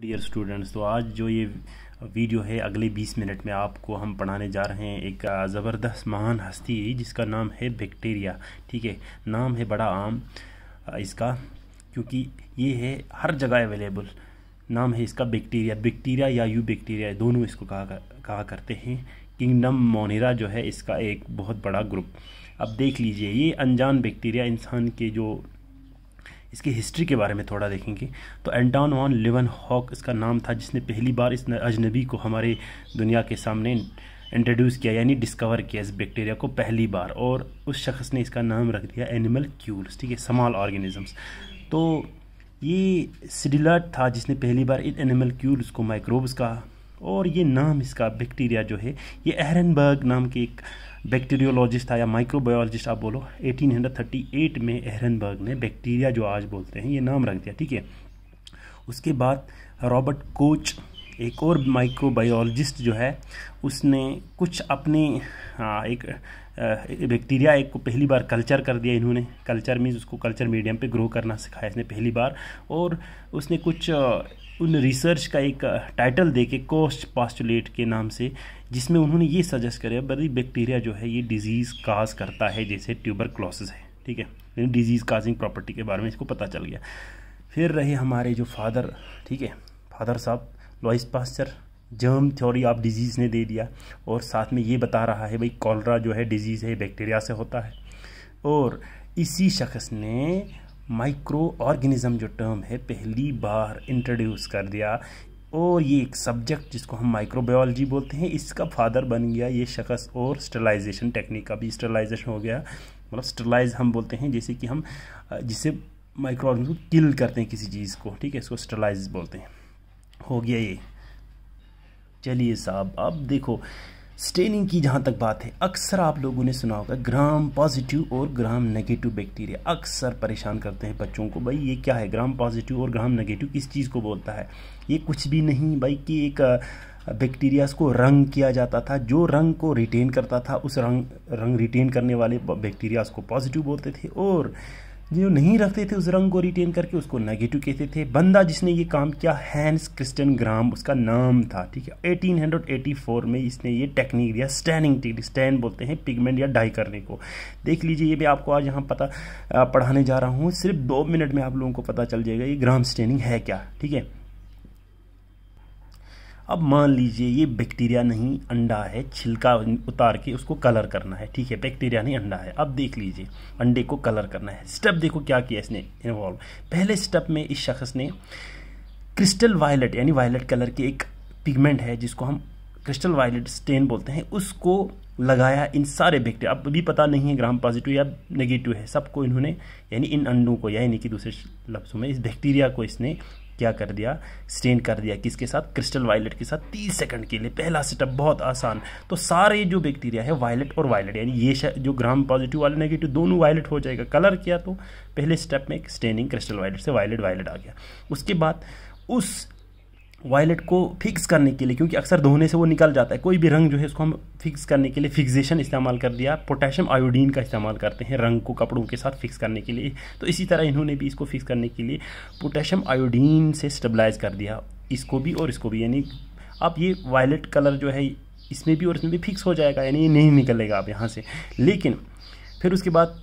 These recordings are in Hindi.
डियर स्टूडेंट्स तो आज जो ये वीडियो है अगले 20 मिनट में आपको हम पढ़ाने जा रहे हैं एक ज़बरदस्त महान हस्ती जिसका नाम है बैक्टीरिया ठीक है नाम है बड़ा आम इसका क्योंकि ये है हर जगह अवेलेबल नाम है इसका बैक्टीरिया बैक्टीरिया या यू बैक्टीरिया दोनों इसको कहा कहा करते हैं किंगडम मोनेरा जो है इसका एक बहुत बड़ा ग्रुप अब देख लीजिए ये अनजान बैक्टीरिया इंसान के जो इसकी हिस्ट्री के बारे में थोड़ा देखेंगे तो एंटॉन वॉन लिवन हॉक इसका नाम था जिसने पहली बार इस अजनबी को हमारे दुनिया के सामने इंट्रोड्यूस किया यानी डिस्कवर किया इस बैक्टीरिया को पहली बार और उस शख्स ने इसका नाम रख दिया एनिमल क्यूल्स ठीक है समाल ऑर्गेनिजम्स तो ये सिडिलर्ट था जिसने पहली बार इन एनिमल क्यूल्स को माइक्रोब्स कहा और ये नाम इसका बैक्टीरिया जो है ये एहरनबर्ग नाम के एक बैक्टीरियोलॉजिस्ट था या माइक्रोबायोलॉजिस्ट आप बोलो 1838 में एहरनबर्ग ने बैक्टीरिया जो आज बोलते हैं ये नाम रख दिया ठीक है उसके बाद रॉबर्ट कोच एक और माइक्रोबायोलॉजिस्ट जो है उसने कुछ अपने आ, एक बैक्टीरिया एक को पहली बार कल्चर कर दिया इन्होंने कल्चर मीन्स उसको कल्चर मीडियम पे ग्रो करना सिखाया इसने पहली बार और उसने कुछ उन रिसर्च का एक टाइटल दे के कोस्ट पास्टुलेट के नाम से जिसमें उन्होंने ये सजेस्ट करे बड़ी बैक्टीरिया जो है ये डिजीज़ काज करता है जैसे ट्यूबर क्लॉसिस है ठीक है यानी डिजीज़ काजिंग प्रॉपर्टी के बारे में इसको पता चल गया फिर रहे हमारे जो फादर ठीक है फादर साहब Louis Pasteur germ theory of disease ने दे दिया और साथ में ये बता रहा है भाई कॉलरा जो है डिजीज़ है बैक्टीरिया से होता है और इसी शख्स ने माइक्रो ऑर्गेनिज़म जो टर्म है पहली बार इंट्रोड्यूस कर दिया और ये एक सब्जेक्ट जिसको हम माइक्रोबायोलॉजी बोलते हैं इसका फादर बन गया ये शख्स और स्टरलाइजेशन टेक्निक का भी स्टरलाइजेशन हो गया मतलब स्टरलाइज हम बोलते हैं जैसे कि हम जिसे माइक्रो ऑर्गेनिज्म किल करते हैं किसी चीज़ को ठीक है इसको स्टरलाइज बोलते हैं हो गया ये चलिए साहब अब देखो स्टेनिंग की जहाँ तक बात है अक्सर आप लोगों ने सुना होगा ग्राम पॉजिटिव और ग्राम नेगेटिव बैक्टीरिया अक्सर परेशान करते हैं बच्चों को भाई ये क्या है ग्राम पॉजिटिव और ग्राम नेगेटिव किस चीज़ को बोलता है ये कुछ भी नहीं भाई कि एक बैक्टीरियाज को रंग किया जाता था जो रंग को रिटेन करता था उस रंग रंग रिटेन करने वाले बैक्टीरियाज को पॉजिटिव बोलते थे और जो नहीं रखते थे उस रंग को रिटेन करके उसको नेगेटिव कहते थे बंदा जिसने ये काम किया हैंस क्रिस्टन ग्राम उसका नाम था ठीक है 1884 में इसने ये टेक्निक दिया स्टैनिंग टेक्निक स्टैन बोलते हैं पिगमेंट या डाई करने को देख लीजिए ये भी आपको आज यहाँ पता पढ़ाने जा रहा हूँ सिर्फ दो मिनट में आप लोगों को पता चल जाएगा ये ग्राम स्टैनिंग है क्या ठीक है अब मान लीजिए ये बैक्टीरिया नहीं अंडा है छिलका उतार के उसको कलर करना है ठीक है बैक्टीरिया नहीं अंडा है अब देख लीजिए अंडे को कलर करना है स्टेप देखो क्या किया इसने इन्वॉल्व पहले स्टेप में इस शख्स ने क्रिस्टल वायलट यानी वायलट कलर के एक पिगमेंट है जिसको हम क्रिस्टल वायलेट स्टेन बोलते हैं उसको लगाया इन सारे बैक्टीरिया अब भी पता नहीं है ग्राम पॉजिटिव या नेगेटिव है सबको इन्होंने यानी इन अंडों को यानी कि दूसरे लफ्ज़ों में इस बैक्टीरिया को इसने क्या कर दिया स्टेन कर दिया किसके साथ क्रिस्टल वायलेट के साथ तीस सेकंड के लिए पहला सेटअप बहुत आसान तो सारे जो बैक्टीरिया है वायलेट और वायलेट यानी ये जो ग्राम पॉजिटिव वाले नेगेटिव दोनों वायलेट हो जाएगा कलर किया तो पहले स्टेप में स्टेनिंग क्रिस्टल वायलेट से वायलेट वायलेट आ गया उसके बाद उस वायलेट को फिक्स करने के लिए क्योंकि अक्सर धोने से वो निकल जाता है कोई भी रंग जो है उसको हम फिक्स करने के लिए फिक्सेशन इस्तेमाल कर दिया पोटेशियम आयोडीन का इस्तेमाल करते हैं रंग को कपड़ों के साथ फिक्स करने के लिए तो इसी तरह इन्होंने भी इसको फिक्स करने के लिए पोटेशियम आयोडीन से स्टेबलाइज कर दिया इसको भी और इसको भी यानी अब ये वायलेट कलर जो है इसमें भी और इसमें भी फिक्स हो जाएगा यानी ये नहीं निकलेगा आप यहाँ से लेकिन फिर उसके बाद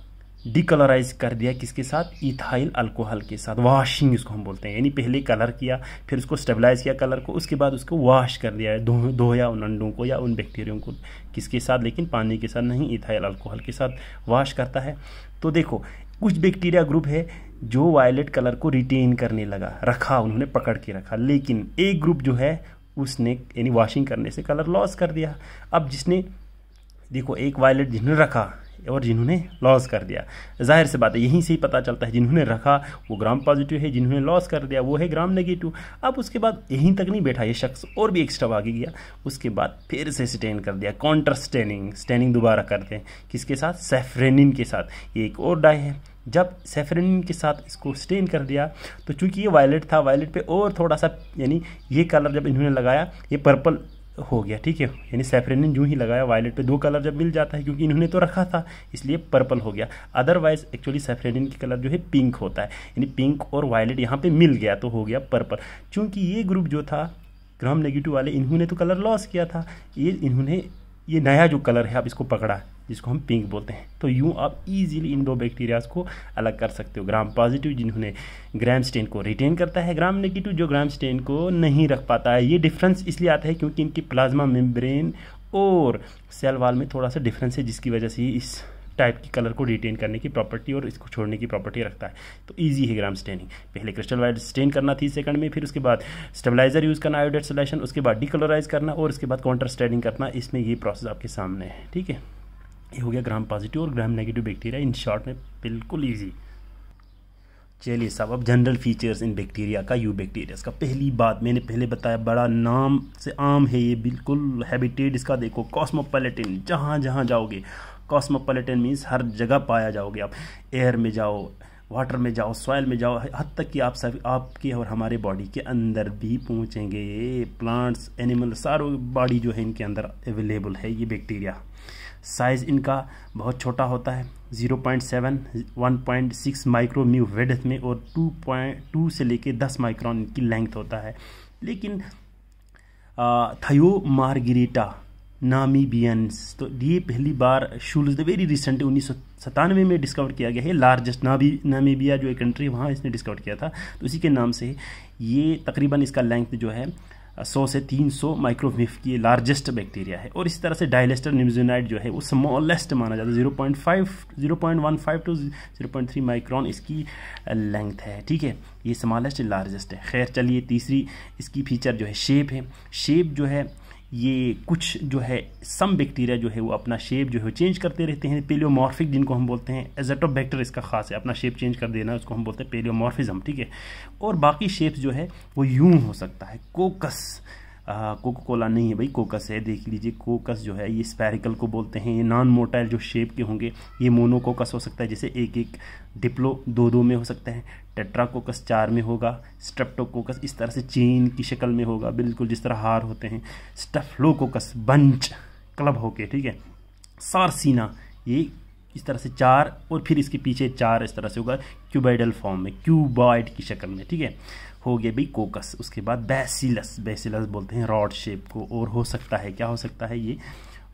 डिकलराइज कर दिया किसके साथ इथाइल अल्कोहल के साथ वाशिंग इसको हम बोलते हैं यानी पहले कलर किया फिर उसको स्टेबलाइज किया कलर को उसके बाद उसको वाश कर दिया दो या उन अंडों को या उन बैक्टीरियों को किसके साथ लेकिन पानी के साथ नहीं इथाइल अल्कोहल के साथ वाश करता है तो देखो कुछ बैक्टीरिया ग्रुप है जो वायलेट कलर को रिटेन करने लगा रखा उन्होंने पकड़ के रखा लेकिन एक ग्रुप जो है उसने यानी वॉशिंग करने से कलर लॉस कर दिया अब जिसने देखो एक वायलेट जिसने रखा और जिन्होंने लॉस कर दिया जाहिर सी बात है यहीं से ही पता चलता है जिन्होंने रखा वो ग्राम पॉजिटिव है जिन्होंने लॉस कर दिया वो है ग्राम नेगेटिव अब उसके बाद यहीं तक नहीं बैठा ये शख्स और भी एक्स्ट्रा आगे गया उसके बाद फिर से स्टेन कर दिया काउंटर स्टेनिंग स्टेनिंग दोबारा करते हैं किसके साथ सेफ्रेनिन के साथ ये एक और डाई है जब सेफरनिन के साथ इसको स्टेन कर दिया तो चूंकि ये वायलेट था वायलेट पे और थोड़ा सा यानी ये कलर जब इन्होंने लगाया ये पर्पल हो गया ठीक है यानी सेफरेनिन जूँ ही लगाया वायलेट पे दो कलर जब मिल जाता है क्योंकि इन्होंने तो रखा था इसलिए पर्पल हो गया अदरवाइज एक्चुअली सेफरेनिन की कलर जो है पिंक होता है यानी पिंक और वायलेट यहाँ पे मिल गया तो हो गया पर्पल क्योंकि ये ग्रुप जो था ग्राम नेगेटिव वाले इन्होंने तो कलर लॉस किया था ये इन्होंने ये नया जो कलर है आप इसको पकड़ा जिसको हम पिंक बोलते हैं तो यूँ आप इजीली इन दो बैक्टीरियाज को अलग कर सकते हो ग्राम पॉजिटिव जिन्होंने ग्राम स्टेन को रिटेन करता है ग्राम नेगेटिव जो ग्राम स्टेन को नहीं रख पाता है ये डिफरेंस इसलिए आता है क्योंकि इनकी प्लाज्मा मेम्ब्रेन और सेल वाल में थोड़ा सा डिफरेंस है जिसकी वजह से इस टाइप की कलर को रिटेन करने की प्रॉपर्टी और इसको छोड़ने की प्रॉपर्टी रखता है तो ईजी है ग्राम स्टेनिंग पहले क्रिस्टल वाइट स्टेन करना थी सेकंड में फिर उसके बाद स्टेबलाइजर यूज़ करना आयोडेट सलेशन उसके बाद डिकलराइज करना और उसके बाद काउंटर स्टेनिंग करना इसमें ये प्रोसेस आपके सामने है ठीक है ये हो गया ग्राम पॉजिटिव और gram negative bacteria in short में बिल्कुल ईजी चलिए साहब अब जनरल फीचर्स इन बैक्टीरिया का यू बैक्टीरिया का पहली बात मैंने पहले बताया बड़ा नाम से आम है ये बिल्कुल हैबिटेट इसका देखो कॉस्मोपोलिटिन जहाँ जहाँ जाओगे कॉस्मोपोलिटन मीन्स हर जगह पाया जाओगे आप एयर में जाओ वाटर में जाओ सॉयल में जाओ हद तक कि आप सभी आपकी और हमारे बॉडी के अंदर भी पहुँचेंगे प्लांट्स एनिमल सारो बॉडी जो है इनके अंदर अवेलेबल है ये बैक्टीरिया साइज़ इनका बहुत छोटा होता है 0.7, 1.6 म्यू वेड में और 2.2 से लेके 10 माइक्रोन की लेंथ होता है लेकिन थयोमार्गिरिटा नामीबियंस तो ये पहली बार शूल्स द वेरी रिसेंट उन्नीस सौ सतानवे में डिस्कवर किया गया है लार्जेस्ट नाबी नामीबिया जो एक कंट्री वहाँ इसने डिस्कवर किया था तो इसी के नाम से ये तकरीबन इसका लेंथ जो है सौ से तीन सौ माइक्रोविफ की लार्जेस्ट बैक्टीरिया है और इसी तरह से डायलेस्टर न्यूजोनाइट जो है वो स्मॉलेस्ट माना जाता है zero point five zero point one five to zero point three micron इसकी लेंथ है ठीक है ये स्मॉलेस्ट लार्जेस्ट है खैर चलिए तीसरी इसकी फीचर जो है शेप है शेप जो है ये कुछ जो है सम बैक्टीरिया जो है वो अपना शेप जो है चेंज करते रहते हैं पेलियोमॉर्फिक जिनको हम बोलते हैं बैक्टर इसका खास है अपना शेप चेंज कर देना उसको हम बोलते हैं पेलियोमॉर्फिज्म ठीक है और बाकी शेप्स जो है वो यूं हो सकता है कोकस कोका कोला नहीं है भाई कोकस है देख लीजिए कोकस जो है ये स्पैरिकल को बोलते हैं ये नॉन मोटाइल जो शेप के होंगे ये मोनोकोकस हो सकता है जैसे एक एक डिप्लो दो दो में हो सकता है टेट्राकोकस चार में होगा स्ट्रेप्टोकोकस इस तरह से चेन की शक्ल में होगा बिल्कुल जिस तरह हार होते हैं स्टफलोकोकस बंच क्लब होके ठीक है सारसीना ये इस तरह से चार और फिर इसके पीछे चार इस तरह से होगा क्यूबाइडल फॉर्म में क्यूबाइड की शक्ल में ठीक है हो गया भाई कोकस उसके बाद बैसिलस बैसिलस बोलते हैं रॉड शेप को और हो सकता है क्या हो सकता है ये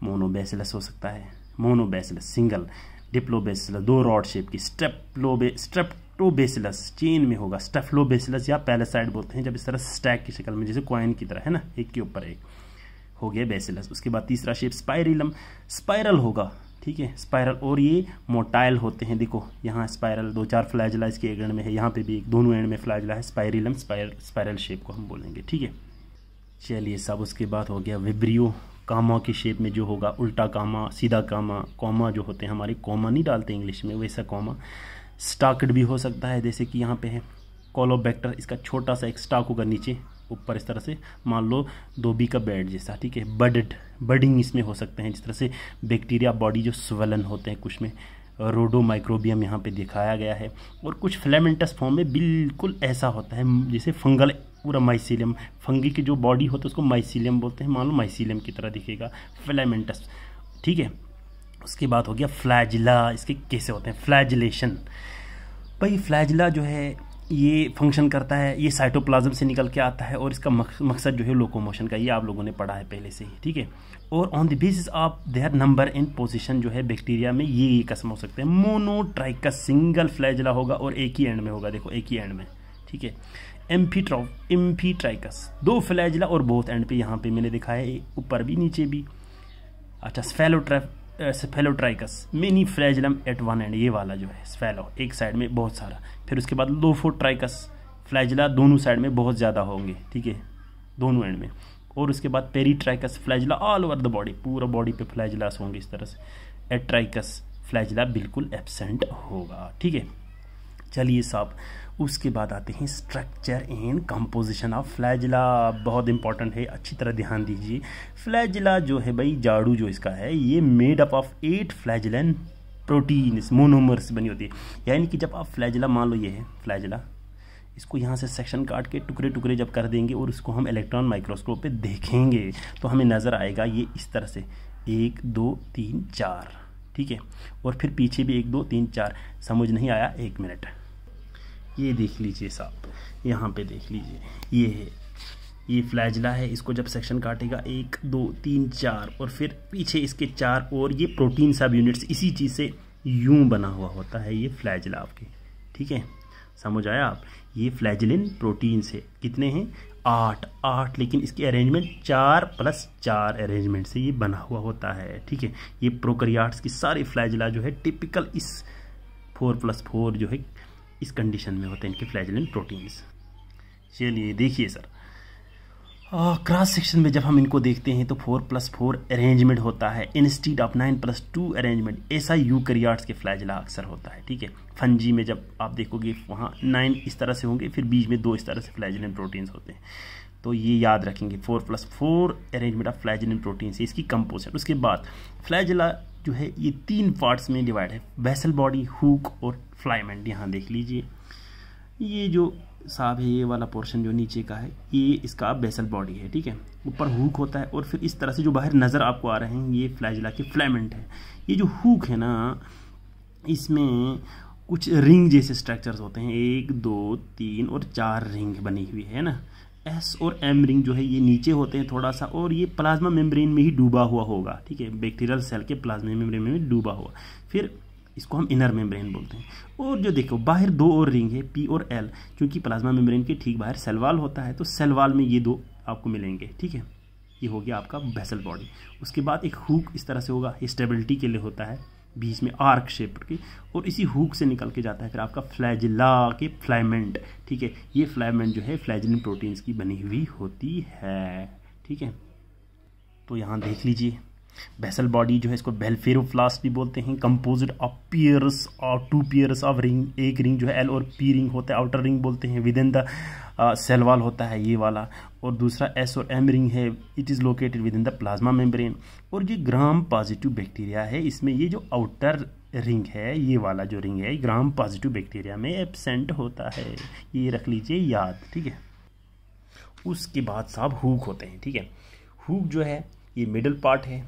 मोनोबैसिलस हो सकता है मोनोबैसिलस सिंगल डिप्लोबेसिलस दो रॉड शेप की स्टेप्लोबे स्ट्रेप्टोबेसिलस चेन में होगा स्टेफ्लोबेसिलस या पैलेसाइड बोलते हैं जब इस तरह स्टैक की शक्ल में जैसे क्वाइन की तरह है ना एक के ऊपर एक हो गया बेसिलस उसके बाद तीसरा शेप स्पायरिलम स्पायरल होगा ठीक है स्पायरल और ये मोटाइल होते हैं देखो यहाँ स्पायरल दो चार फ्लैजला इसके एक एंड में है यहाँ पे भी एक दोनों एंड में फ्लैजला है स्पायरिलम स्पायर स्पायरल शेप को हम बोलेंगे ठीक है चलिए सब उसके बाद हो गया विब्रियो कामा की शेप में जो होगा उल्टा कामा सीधा कामा कॉमा जो होते हैं हमारे कॉमा नहीं डालते इंग्लिश में वैसा कॉमा स्टाकड भी हो सकता है जैसे कि यहाँ पे है कॉलोबैक्टर इसका छोटा सा एक स्टाक होगा नीचे ऊपर इस तरह से मान लो धोबी का बेड जैसा ठीक है बडड बडिंग इसमें हो सकते हैं जिस तरह से बैक्टीरिया बॉडी जो स्वेलन होते हैं कुछ में रोडो माइक्रोबियम यहाँ पे दिखाया गया है और कुछ फ्लेमेंटस फॉर्म में बिल्कुल ऐसा होता है जैसे फंगल पूरा माइसिलियम फंगी की जो बॉडी होती है उसको माइसिलियम बोलते हैं मान लो माइसिलियम की तरह दिखेगा फ्लेमेंटस ठीक है उसके बाद हो गया फ्लैजिला इसके कैसे होते हैं फ्लैजलेशन भाई फ्लैजिला जो है ये फंक्शन करता है ये साइटोप्लाज्म से निकल के आता है और इसका मकसद जो है लोकोमोशन का ये आप लोगों ने पढ़ा है पहले से ही ठीक है और on the basis of their number and position जो है बैक्टीरिया में ये ये कस्म हो सकते हैं मोनोट्राइकस सिंगल फ्लैजला होगा और एक ही एंड में होगा देखो एक ही एंड में ठीक है एम्फीट्रॉ एम्फीट्राइकस दो फ्लैजला और बहुत एंड पे यहाँ पे मैंने दिखाया ऊपर भी नीचे भी अच्छा स्फेलोट्रैफ ट्राइकस मिनी फ्लैजलम एट वन एंड ये वाला जो है स्पेलो एक साइड में बहुत सारा फिर उसके बाद लोफोट्राइकस फ्लैजला दोनों साइड में बहुत ज़्यादा होंगे ठीक है दोनों एंड में और उसके बाद peritrichous flagella all over the body पूरा बॉडी पे फ्लैजलास होंगे इस तरह से एट्राइकस फ्लैजला बिल्कुल एबसेंट होगा ठीक है चलिए साहब उसके बाद आते हैं structure and composition of flagella बहुत इंपॉर्टेंट है अच्छी तरह ध्यान दीजिए फ्लैजला जो है भाई जाड़ू जो इसका है ये made up of eight flagellin protein monomers बनी होती है यानी कि जब आप फ्लैजला मान लो ये है फ्लैजला इसको यहाँ से सेक्शन काट के टुकड़े टुकड़े जब कर देंगे और उसको हम इलेक्ट्रॉन माइक्रोस्कोप पे देखेंगे तो हमें नज़र आएगा ये इस तरह से एक दो तीन चार ठीक है और फिर पीछे भी एक दो तीन चार समझ नहीं आया एक मिनट ये देख लीजिए साहब यहाँ पे देख लीजिए ये है ये फ्लैजला है इसको जब सेक्शन काटेगा एक दो तीन चार और फिर पीछे इसके चार और ये प्रोटीन सब यूनिट्स इसी चीज़ से यूं बना हुआ होता है ये फ्लैजला आपके ठीक है समझ आया आप ये फ्लैजलिन प्रोटीन्स है कितने हैं आठ आठ लेकिन इसकी अरेंजमेंट चार प्लस चार अरेंजमेंट से ये बना हुआ होता है ठीक है ये प्रोक्रियाट्स की सारी फ्लैजला जो है टिपिकल इस फोर प्लस फोर जो है इस कंडीशन में होते हैं इनके फ्लैजलेंट प्रोटीन्स चलिए देखिए सर क्रॉस सेक्शन में जब हम इनको देखते हैं तो फोर प्लस फोर अरेंजमेंट होता है instead of nine plus two arrangement ऐसा यू करियार्ड्स के फ्लैजला अक्सर होता है ठीक है फंजी में जब आप देखोगे वहाँ नाइन इस तरह से होंगे फिर बीच में दो इस तरह से फ्लैजलेंट प्रोटीन्स होते हैं तो ये याद रखेंगे four plus four arrangement of flagellin proteins इसकी कंपोजिशन उसके बाद फ्लैजला जो है ये तीन पार्ट्स में डिवाइड है वेसल बॉडी हुक और फ्लाईमेंट यहाँ देख लीजिए ये जो साब है ये वाला पोर्शन जो नीचे का है ये इसका बेसल बॉडी है ठीक है ऊपर हुक होता है और फिर इस तरह से जो बाहर नज़र आपको आ रहे हैं ये फ्लाइजिला के फ्लाइमेंट है ये जो हुक है ना इसमें कुछ रिंग जैसे स्ट्रक्चर्स होते हैं एक दो तीन और चार रिंग बनी हुई है ना एस और एम रिंग जो है ये नीचे होते हैं थोड़ा सा और ये प्लाज्मा मेम्ब्रेन में ही डूबा हुआ होगा ठीक है बैक्टीरियल सेल के प्लाज्मा मेम्ब्रेन में डूबा हुआ फिर इसको हम इनर मेम्ब्रेन बोलते हैं और जो देखो बाहर दो और रिंग है पी और एल क्योंकि प्लाज्मा मेम्ब्रेन के ठीक बाहर सेलवाल होता है तो सेलवाल में ये दो आपको मिलेंगे ठीक है ये हो गया आपका बेसल बॉडी उसके बाद एक हुक इस तरह से होगा स्टेबिलिटी के लिए होता है बीच में आर्क शेप की और इसी हुक से निकल के जाता है फिर आपका फ्लैजिला के फ्लाइमेंट ठीक है ये फ्लाइमेंट जो है फ्लैजिलिन प्रोटीन्स की बनी हुई होती है ठीक है तो यहाँ देख लीजिए बेसल बॉडी जो है इसको बेलफेरोफ्लास्ट भी बोलते हैं कंपोजिट ऑफ पियर्स और टू पियर्स ऑफ रिंग एक रिंग जो है एल और पी रिंग होता है आउटर रिंग बोलते हैं विद इन द सेल होता है ये वाला और दूसरा एस और एम रिंग है it is located within the plasma membrane और ये ग्राम पॉजिटिव बैक्टीरिया है इसमें ये जो आउटर रिंग है ये वाला जो रिंग है ग्राम पॉजिटिव बैक्टीरिया में एबसेंट होता है ये रख लीजिए याद ठीक है उसके बाद साहब हुक होते हैं ठीक है हुक जो है ये मिडल पार्ट है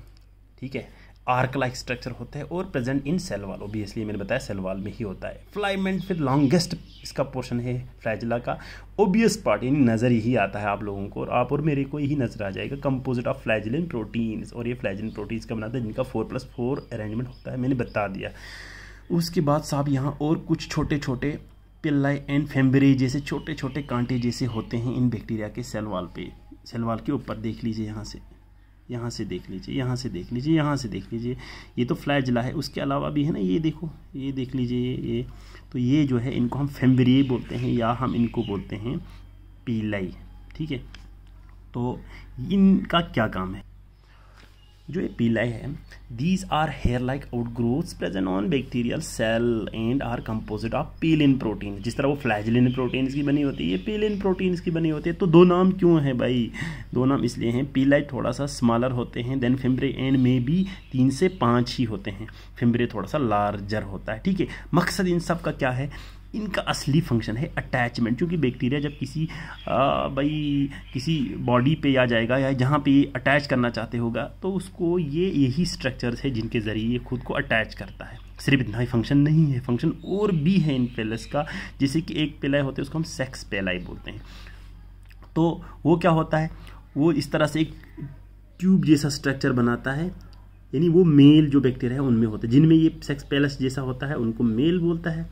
ठीक है आर्क लाइक स्ट्रक्चर होता है और present in cell wall obviously मैंने बताया सेल वाल में ही होता है फ्लाईमेंट फिर लॉन्गेस्ट इसका पोर्शन है फ्लैजिला का ओबियस पार्ट यानी नज़र ही आता है आप लोगों को और आप और मेरे को यही नज़र आ जाएगा कंपोजिट ऑफ फ्लैजिलिन प्रोटीन्स और ये फ्लैजिलिन प्रोटीन्स का बनाता है जिनका फोर प्लस फोर अरेंजमेंट होता है मैंने बता दिया उसके बाद साहब यहाँ और कुछ छोटे छोटे पिल्लाई एंड फेम्बरे जैसे छोटे छोटे कांटे जैसे होते हैं इन बैक्टीरिया के सेल वाल पे सेल वाल के ऊपर देख लीजिए यहाँ से यहाँ से देख लीजिए यहाँ से देख लीजिए यहाँ से देख लीजिए ये तो फ्लैजला है उसके अलावा भी है ना ये देखो ये देख लीजिए ये ये तो ये जो है इनको हम फेम्बरी बोलते हैं या हम इनको बोलते हैं पीलाई ठीक है तो इनका क्या काम है जो ये पीलाई है these are hair like outgrowth present on bacterial cell and are composite of in protein जिस तरह वो फ्लैजलिन प्रोटीन्स की बनी होती है ये इन प्रोटीन्स की बनी होती है तो दो नाम क्यों हैं भाई दो नाम इसलिए हैं पीलाई थोड़ा सा स्मॉलर होते हैं than fimbriae and may be तीन से पाँच ही होते हैं फिम्बरे थोड़ा सा लार्जर होता है ठीक है मकसद इन सब का क्या है इनका असली फंक्शन है अटैचमेंट क्योंकि बैक्टीरिया जब किसी आ, भाई किसी बॉडी पे आ जाएगा या जहाँ पे ये अटैच करना चाहते होगा तो उसको ये यही स्ट्रक्चर्स है जिनके ज़रिए खुद को अटैच करता है सिर्फ इतना ही फंक्शन नहीं है फंक्शन और भी है इन पेलस का जैसे कि एक पेलाई होते हैं उसको हम सेक्स पेलाई बोलते हैं तो वो क्या होता है वो इस तरह से एक ट्यूब जैसा स्ट्रक्चर बनाता है यानी वो मेल जो बैक्टीरिया है उनमें होता है जिनमें ये सेक्स पैलस जैसा होता है उनको मेल बोलता है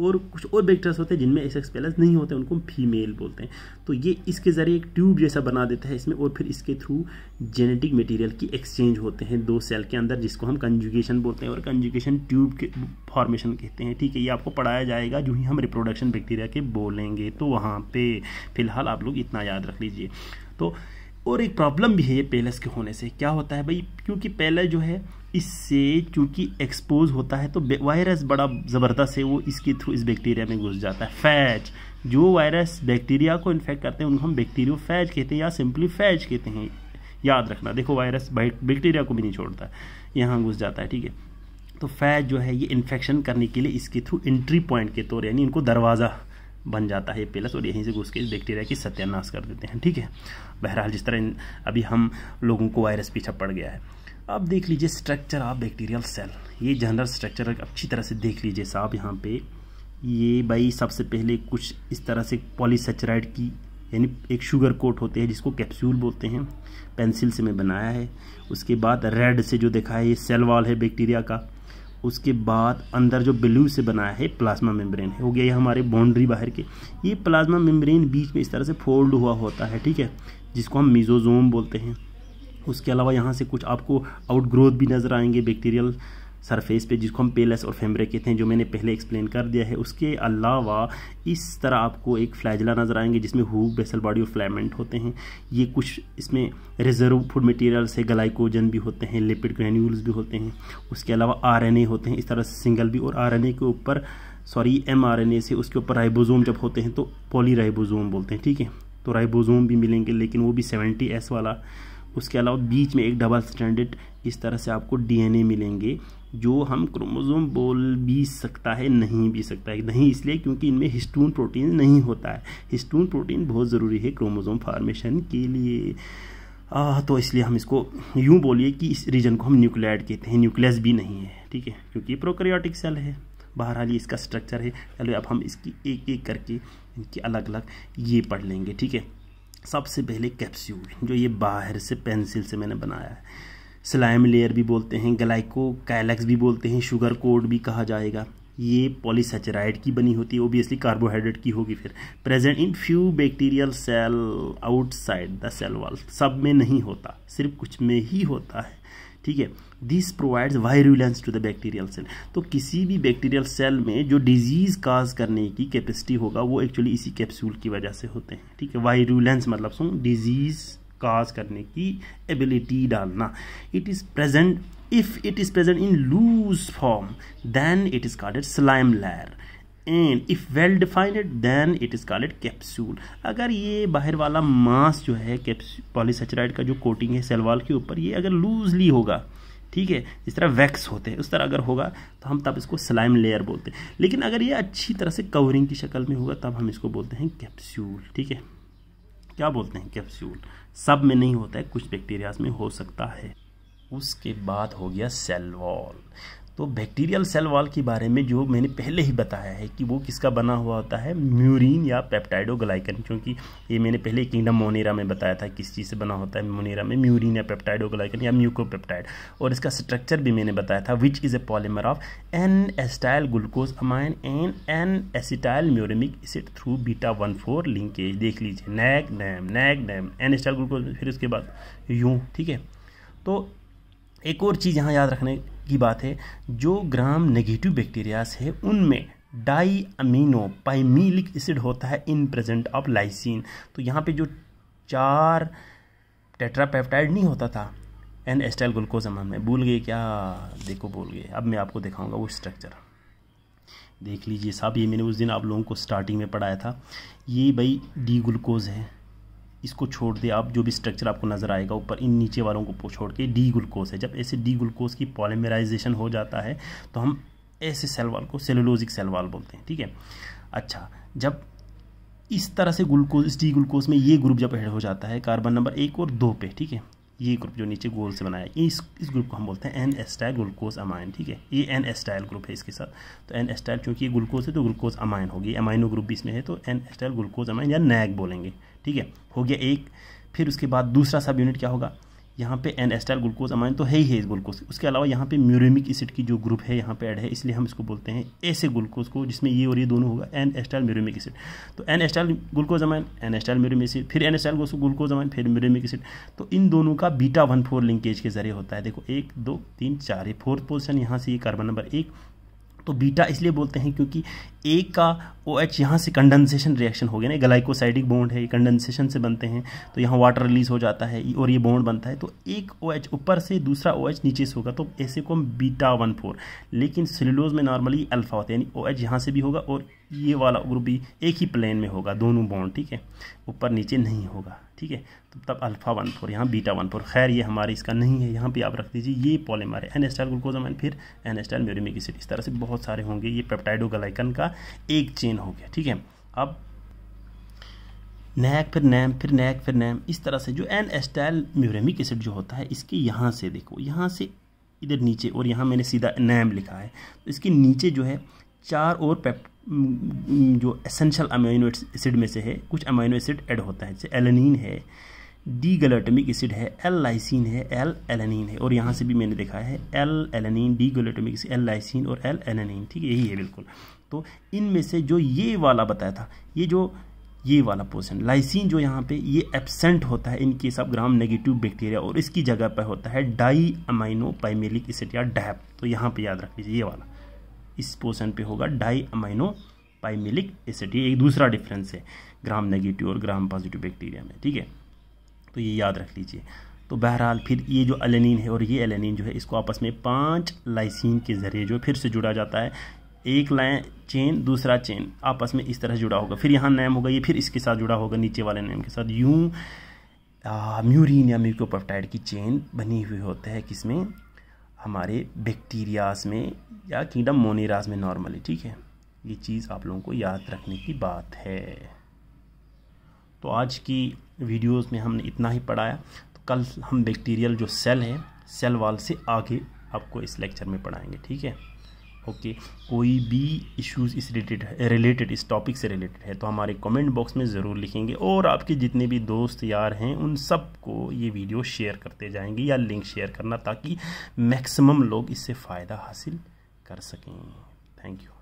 और कुछ और बैक्टीरियास होते हैं जिनमें ऐसे एक्सपेलर्स नहीं होते उनको हम फीमेल बोलते हैं तो ये इसके ज़रिए एक ट्यूब जैसा बना देता है इसमें और फिर इसके थ्रू जेनेटिक मटेरियल की एक्सचेंज होते हैं दो सेल के अंदर जिसको हम कंजुगेशन बोलते हैं और कंजुगेशन ट्यूब के फॉर्मेशन कहते हैं ठीक है ये आपको पढ़ाया जाएगा जो ही हम रिप्रोडक्शन बैक्टीरिया के बोलेंगे तो वहाँ पर फिलहाल आप लोग इतना याद रख लीजिए तो और एक प्रॉब्लम भी है ये पैलेस के होने से क्या होता है भाई क्योंकि पैलेस जो है इससे चूँकि एक्सपोज होता है तो वायरस बड़ा ज़बरदस्त है वो इसके थ्रू इस बैक्टीरिया में घुस जाता है फैज जो वायरस बैक्टीरिया को इन्फेक्ट करते हैं उनको हम बैक्टीरियो फैज कहते हैं या सिंपली फैज कहते हैं याद रखना देखो वायरस बैक्टीरिया को भी नहीं छोड़ता यहाँ घुस जाता है ठीक है तो फैज जो है ये इन्फेक्शन करने के लिए इसके थ्रू एंट्री पॉइंट के तौर यानी इनको दरवाज़ा बन जाता है प्लस पेलस और यहीं से घुस के इस बैक्टीरिया की सत्यानाश कर देते हैं ठीक है बहरहाल जिस तरह अभी हम लोगों को वायरस पीछा पड़ गया है अब देख लीजिए स्ट्रक्चर ऑफ बैक्टीरियल सेल ये जनरल स्ट्रक्चर अच्छी तरह से देख लीजिए साहब यहाँ पे ये भाई सबसे पहले कुछ इस तरह से पॉलीसेचराइड की यानी एक शुगर कोट होते हैं जिसको कैप्सूल बोलते हैं पेंसिल से मैं बनाया है उसके बाद रेड से जो देखा है ये सेल वॉल है बैक्टीरिया का उसके बाद अंदर जो ब्लू से बनाया है प्लाज्मा मेम्ब्रेन है हो गया ये हमारे बाउंड्री बाहर के ये प्लाज्मा मेम्ब्रेन बीच में इस तरह से फोल्ड हुआ होता है ठीक है जिसको हम मीजोजोम बोलते हैं उसके अलावा यहाँ से कुछ आपको आउटग्रोथ भी नज़र आएंगे बैक्टीरियल सरफेस पे जिसको हम पेलस और फेमरे कहते हैं जो मैंने पहले एक्सप्लेन कर दिया है उसके अलावा इस तरह आपको एक फ्लैजला नज़र आएंगे जिसमें हु बेसल बॉडी और फ्लैमेंट होते हैं ये कुछ इसमें रिजर्व फूड मटेरियल है ग्लाइकोजन भी होते हैं लिपिड ग्रेन्यूल्स भी होते हैं उसके अलावा आर होते हैं इस तरह सिंगल भी और आर के ऊपर sorry M R N A से उसके ऊपर राइबोजोम जब होते हैं तो पोली बोलते हैं ठीक है तो राइबोजोम भी मिलेंगे लेकिन वो भी सेवेंटी एस वाला उसके अलावा बीच में एक डबल स्टैंडर्ड इस तरह से आपको डीएनए मिलेंगे जो हम क्रोमोजोम बोल भी सकता है नहीं भी सकता है नहीं इसलिए क्योंकि इनमें हिस्टून प्रोटीन नहीं होता है हिस्टून प्रोटीन बहुत ज़रूरी है क्रोमोजोम फार्मेशन के लिए आ, तो इसलिए हम इसको यूँ बोलिए कि इस रीजन को हम न्यूक्लियाइड कहते हैं न्यूक्लियस भी नहीं है ठीक है क्योंकि प्रोक्रियाटिक सेल है बहरहाल ये इसका स्ट्रक्चर है चलो अब हम इसकी एक एक करके इनकी अलग अलग ये पढ़ लेंगे ठीक है सबसे पहले कैप्स्यूल जो ये बाहर से पेंसिल से मैंने बनाया है स्लाइम लेयर भी बोलते हैं गलाइको कैलेक्स भी बोलते हैं शुगर कोड भी कहा जाएगा ये पॉलीसेचराइड की बनी होती है ओबियसली कार्बोहाइड्रेट की होगी फिर present in few bacterial cell outside the cell wall सब में नहीं होता सिर्फ कुछ में ही होता है ठीक है this provides virulence to the bacterial cell तो किसी भी बैक्टीरियल सेल में जो डिजीज़ काज करने की कैपेसिटी होगा वो एक्चुअली इसी कैप्सूल की वजह से होते हैं ठीक है वायरुलेंस मतलब सुन डिजीज़ काज करने की एबिलिटी डालना it is present it is present in loose form then it is called slime layer and if well defined then it is called capsule अगर ये बाहर वाला मांस जो है पॉलीसेचराइड का जो कोटिंग है सेलवाल के ऊपर ये अगर लूजली होगा ठीक है जिस तरह वैक्स होते हैं उस तरह अगर होगा तो हम तब इसको सलाइम लेयर बोलते हैं लेकिन अगर ये अच्छी तरह से कवरिंग की शक्ल में होगा तब हम इसको बोलते हैं कैप्सूल ठीक है क्या बोलते हैं कैप्सूल सब में नहीं होता है कुछ बैक्टीरियाज में हो सकता है उसके बाद हो गया सेल वॉल तो बैक्टीरियल सेल वॉल के बारे में जो मैंने पहले ही बताया है कि वो किसका बना हुआ होता है म्यूरिन या पेप्टाइडोगलाइकन क्योंकि ये मैंने पहले किंगडम मोनेरा में बताया था किस चीज़ से बना होता है मोनेरा में म्यूरिन या पेप्टाइडोगलाइकन या म्यूकोपेप्टाइड और इसका स्ट्रक्चर भी मैंने बताया था which is a polymer of N acetyl glucosamine N N acetyl muramic acid through beta one four linkage देख लीजिए NAG NAM NAG NAM N acetyl glucose फिर उसके बाद यूँ ठीक है तो एक और चीज़ यहाँ याद रखने की बात है जो ग्राम नेगेटिव बैक्टीरियाज है उनमें डाई अमीनो पाइमीलिक एसिड होता है इन प्रेजेंट ऑफ लाइसिन तो यहाँ पे जो चार टेट्रापेप्टाइड नहीं होता था एन एस्टाइल ग्लूकोज ग्लूकोजमा में भूल गए क्या देखो भूल गए अब मैं आपको दिखाऊंगा वो स्ट्रक्चर देख लीजिए साहब ये मैंने उस दिन आप लोगों को स्टार्टिंग में पढ़ाया था ये भाई डी ग्लूकोज है इसको छोड़ दे आप जो भी स्ट्रक्चर आपको नज़र आएगा ऊपर इन नीचे वालों को छोड़ के डी ग्लूकोज है जब ऐसे डी ग्लूकोज की पॉलीमराइजेशन हो जाता है तो हम ऐसे सेल वाल को सेलुलोजिक सेल वाल बोलते हैं ठीक है अच्छा जब इस तरह से ग्लूकोज इस डी ग्लूकोज में ये ग्रुप जब एड हो जाता है कार्बन नंबर एक और दो पे ठीक है ये ग्रुप जो नीचे गोल से बनाया है इस इस ग्रुप को हम बोलते हैं एन एस्टाइल ग्लूकोज अमाइन ठीक है ये एन एस्टाइल ग्रुप है इसके साथ तो एन एस्टाइल चूँकि ये ग्लूकोज है तो ग्लूकोज अमाइन होगी अमाइनो ग्रुप भी इसमें है तो एन एस्टाइल ग्लूकोज अमाइन या नैग बोलेंगे ठीक है हो गया एक फिर उसके बाद दूसरा सब यूनिट क्या होगा यहाँ पे एन एस्टाइल ग्लूकोज अमाइन तो है ही है इस ग्लूकोज उसके अलावा यहाँ पे म्यूरेमिक एसिड की जो ग्रुप है यहाँ पे ऐड है इसलिए हम इसको बोलते हैं ऐसे ग्लूकोज को जिसमें ये और ये दोनों होगा एन एस्टाइल म्यूरेमिक एसिड तो N acetyl glucosamine N acetyl muramic acid फिर एन एस्टाइल ग्लूकोज अमाइन फिर म्यूरेमिक एसिड तो इन दोनों का बीटा वन फोर लिंकेज के जरिए होता है देखो एक दो तीन चार फोर्थ पोजिशन यहाँ से ये कार्बन नंबर एक तो बीटा इसलिए बोलते हैं क्योंकि एक का ओ OH एच यहाँ से कंडेंसेशन रिएक्शन हो गया ना ग्लाइकोसाइडिक बॉन्ड है ये कंडेंसेशन से बनते हैं तो यहाँ वाटर रिलीज हो जाता है और ये बोंड बनता है तो एक ओ OH एच ऊपर से दूसरा ओ OH एच नीचे से होगा तो ऐसे को हम बीटा वन फोर लेकिन सिलोज में नॉर्मली अल्फा होता है यानी ओ OH एच यहाँ से भी होगा और ये वाला ग्रुप भी एक ही प्लेन में होगा दोनों बॉन्ड ठीक है ऊपर नीचे नहीं होगा ठीक है तो तब अल्फा वन फोर यहाँ बीटा वन फोर खैर ये हमारे इसका नहीं है यहाँ पे आप रख दीजिए ये पॉलीमर है एन एस्टाइल फिर एन एस्टाइल म्यूरिमिक एसिड इस तरह से बहुत सारे होंगे ये पेप्टाइडोगलाइकन का एक चेन हो गया ठीक है अब नैक फिर नैम फिर नैक फिर नैम इस तरह से जो एन एस्टाइल म्यूरेमिक एसिड जो होता है इसके यहाँ से देखो यहाँ से इधर नीचे और यहाँ मैंने सीधा नैम लिखा है तो इसके नीचे जो है चार और पेप जो एसेंशियल अमाइनो एसिड में से है कुछ अमाइनो एसिड ऐड होता है जैसे एलनिन है डी गलोटमिक एसिड है एल लाइसिन है एल एलानीन है और यहाँ से भी मैंने देखा है L alanine D glutamic L lysine और एल एलानीन ठीक है यही है बिल्कुल तो इनमें से जो ये वाला बताया था ये जो ये वाला पोर्सन लाइसिन जो यहाँ पे ये एबसेंट होता है इनके सब ग्राम नेगेटिव बैक्टीरिया और इसकी जगह पर होता है डाई अमाइनो पाइमेलिक एसिड या डैप तो यहाँ पर याद रख लीजिए ये वाला इस पोर्सन पर होगा डाई अमाइनो पाइमेलिक एसिड ये एक दूसरा डिफरेंस है ग्राम नेगेटिव और ग्राम पॉजिटिव बैक्टीरिया में ठीक है तो ये याद रख लीजिए तो बहरहाल फिर ये जो अलेनिन है और ये अलेनिन जो है इसको आपस में पांच लाइसिन के ज़रिए जो फिर से जुड़ा जाता है एक लाइन चेन दूसरा चेन आपस में इस तरह जुड़ा होगा फिर यहाँ नैम होगा ये फिर इसके साथ जुड़ा होगा नीचे वाले नैम के साथ यूँ म्यूरिन या म्यूकोपेप्टाइड की चेन बनी हुई होता है किसमें हमारे बैक्टीरियाज में या किंगडम मोनेराज में नॉर्मली ठीक है ये चीज़ आप लोगों को याद रखने की बात है तो आज की वीडियोस में हमने इतना ही पढ़ाया तो कल हम बैक्टीरियल जो सेल है सेल वाल से आगे आपको इस लेक्चर में पढ़ाएंगे ठीक है ओके कोई भी इश्यूज़ इस रिलेटेड रिलेटेड इस टॉपिक से रिलेटेड है तो हमारे कमेंट बॉक्स में ज़रूर लिखेंगे और आपके जितने भी दोस्त यार हैं उन सबको ये वीडियो शेयर करते जाएंगे या लिंक शेयर करना ताकि मैक्सिमम लोग इससे फ़ायदा हासिल कर सकें थैंक यू